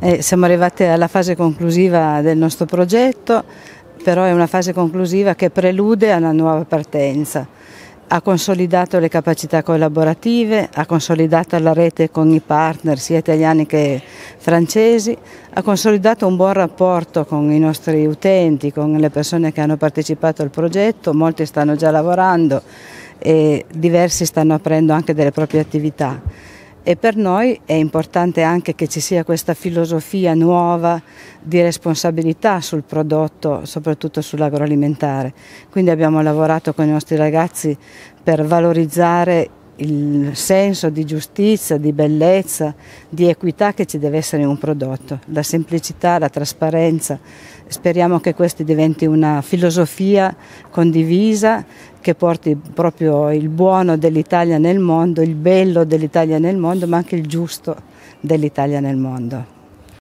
Eh, siamo arrivati alla fase conclusiva del nostro progetto, però è una fase conclusiva che prelude a una nuova partenza. Ha consolidato le capacità collaborative, ha consolidato la rete con i partner sia italiani che francesi, ha consolidato un buon rapporto con i nostri utenti, con le persone che hanno partecipato al progetto, molti stanno già lavorando e diversi stanno aprendo anche delle proprie attività e per noi è importante anche che ci sia questa filosofia nuova di responsabilità sul prodotto, soprattutto sull'agroalimentare. Quindi abbiamo lavorato con i nostri ragazzi per valorizzare il senso di giustizia, di bellezza, di equità che ci deve essere in un prodotto, la semplicità, la trasparenza. Speriamo che questa diventi una filosofia condivisa che porti proprio il buono dell'Italia nel mondo, il bello dell'Italia nel mondo, ma anche il giusto dell'Italia nel mondo.